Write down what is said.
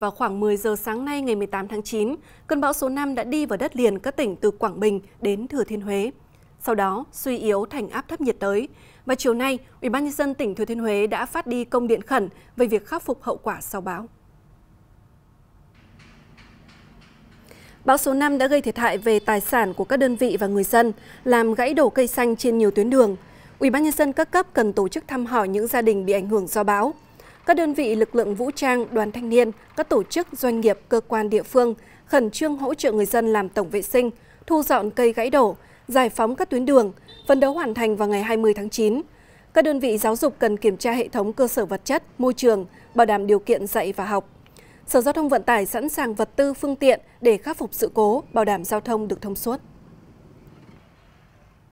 Vào khoảng 10 giờ sáng nay ngày 18 tháng 9, cơn bão số 5 đã đi vào đất liền các tỉnh từ Quảng Bình đến Thừa Thiên Huế. Sau đó, suy yếu thành áp thấp nhiệt đới. Và chiều nay, Ủy ban nhân dân tỉnh Thừa Thiên Huế đã phát đi công điện khẩn về việc khắc phục hậu quả sau bão. Bão số 5 đã gây thiệt hại về tài sản của các đơn vị và người dân, làm gãy đổ cây xanh trên nhiều tuyến đường. Ủy ban nhân dân các cấp cần tổ chức thăm hỏi những gia đình bị ảnh hưởng do bão các đơn vị lực lượng vũ trang, đoàn thanh niên, các tổ chức, doanh nghiệp, cơ quan địa phương khẩn trương hỗ trợ người dân làm tổng vệ sinh, thu dọn cây gãy đổ, giải phóng các tuyến đường, phấn đấu hoàn thành vào ngày 20 tháng 9. Các đơn vị giáo dục cần kiểm tra hệ thống cơ sở vật chất, môi trường, bảo đảm điều kiện dạy và học. Sở Giao thông Vận tải sẵn sàng vật tư, phương tiện để khắc phục sự cố, bảo đảm giao thông được thông suốt.